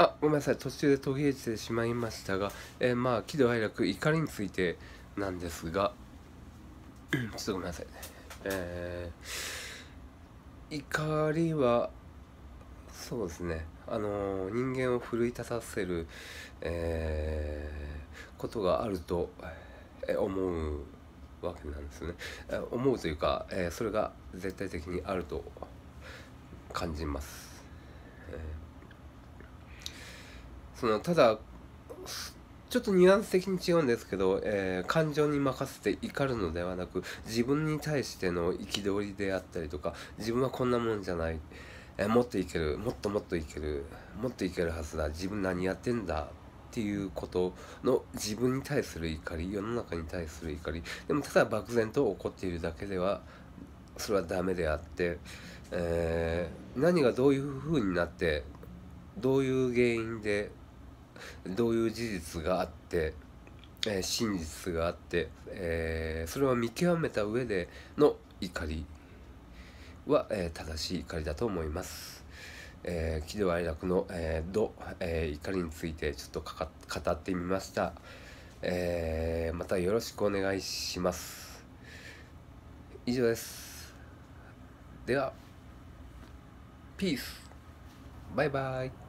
あごめんなさい途中で途切れてしまいましたが、えー、まあ喜怒哀楽怒りについてなんですがちょっとごめんなさいねえー、怒りはそうですねあのー、人間を奮い立たせる、えー、ことがあると思うわけなんですね、えー、思うというか、えそれが絶対的にあると感じます、えーそのただちょっとニュアンス的に違うんですけど、えー、感情に任せて怒るのではなく自分に対しての憤りであったりとか自分はこんなもんじゃない、えー、もっといけるもっともっといけるもっといけるはずだ自分何やってんだっていうことの自分に対する怒り世の中に対する怒りでもただ漠然と怒っているだけではそれはダメであって、えー、何がどういう風になってどういう原因でどういう事実があって、えー、真実があって、えー、それを見極めた上での怒りは、え正しい怒りだと思います。え喜怒哀楽の、えー、ど、え怒りについてちょっとかか語ってみました。えまたよろしくお願いします。以上です。では、ピース。バイバイ。